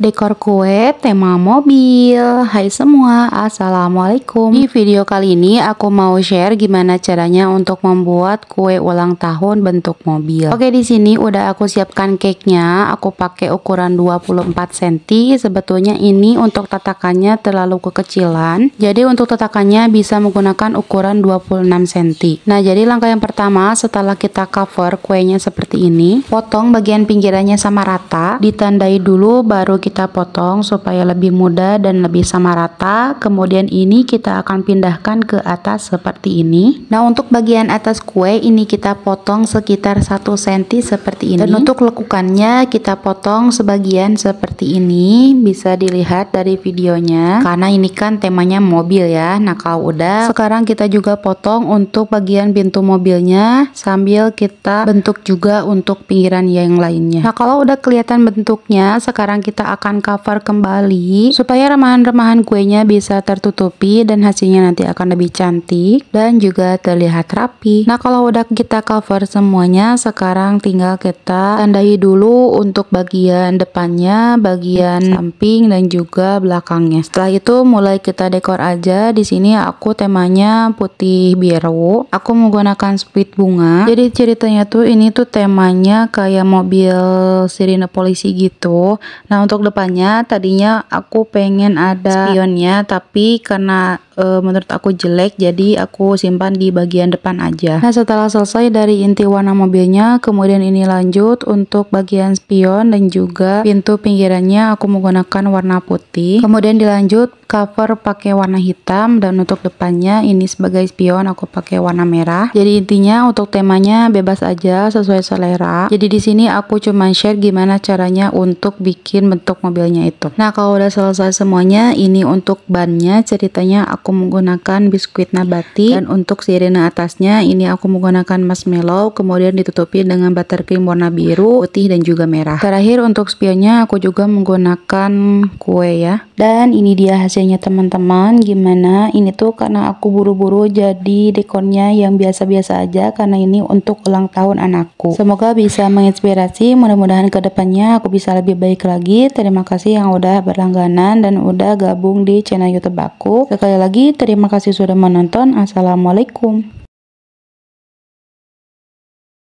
dekor kue tema mobil Hai semua assalamualaikum di video kali ini aku mau share gimana caranya untuk membuat kue ulang tahun bentuk mobil Oke di sini udah aku siapkan cake nya aku pakai ukuran 24 cm sebetulnya ini untuk tatakannya terlalu kekecilan jadi untuk tatakannya bisa menggunakan ukuran 26 cm nah jadi langkah yang pertama setelah kita cover kuenya seperti ini potong bagian pinggirannya sama rata ditandai dulu baru kita kita potong supaya lebih mudah dan lebih sama rata kemudian ini kita akan pindahkan ke atas seperti ini nah untuk bagian atas kue ini kita potong sekitar 1 cm seperti ini dan untuk lekukannya kita potong sebagian seperti ini bisa dilihat dari videonya karena ini kan temanya mobil ya nah kalau udah sekarang kita juga potong untuk bagian pintu mobilnya sambil kita bentuk juga untuk pinggiran yang lainnya nah kalau udah kelihatan bentuknya sekarang kita akan akan cover kembali supaya remahan-remahan kuenya bisa tertutupi dan hasilnya nanti akan lebih cantik dan juga terlihat rapi. Nah kalau udah kita cover semuanya sekarang tinggal kita tandai dulu untuk bagian depannya, bagian samping dan juga belakangnya. Setelah itu mulai kita dekor aja. Di sini aku temanya putih biru. Aku menggunakan speed bunga. Jadi ceritanya tuh ini tuh temanya kayak mobil sirine polisi gitu. Nah untuk kedepannya tadinya aku pengen ada spionnya tapi karena e, menurut aku jelek jadi aku simpan di bagian depan aja nah setelah selesai dari inti warna mobilnya kemudian ini lanjut untuk bagian spion dan juga pintu pinggirannya aku menggunakan warna putih kemudian dilanjut cover pakai warna hitam dan untuk depannya ini sebagai spion aku pakai warna merah jadi intinya untuk temanya bebas aja sesuai selera jadi di sini aku cuma share gimana caranya untuk bikin bentuk mobilnya itu nah kalau udah selesai semuanya ini untuk bannya ceritanya aku aku menggunakan biskuit nabati dan untuk sirine atasnya ini aku menggunakan marshmallow kemudian ditutupi dengan buttercream warna biru, putih dan juga merah. Terakhir untuk spionnya aku juga menggunakan kue ya. Dan ini dia hasilnya teman-teman. Gimana? Ini tuh karena aku buru-buru jadi dekornya yang biasa-biasa aja karena ini untuk ulang tahun anakku. Semoga bisa menginspirasi. Mudah-mudahan kedepannya aku bisa lebih baik lagi. Terima kasih yang udah berlangganan dan udah gabung di channel YouTube aku. Sekali lagi lagi, terima kasih sudah menonton. Assalamualaikum.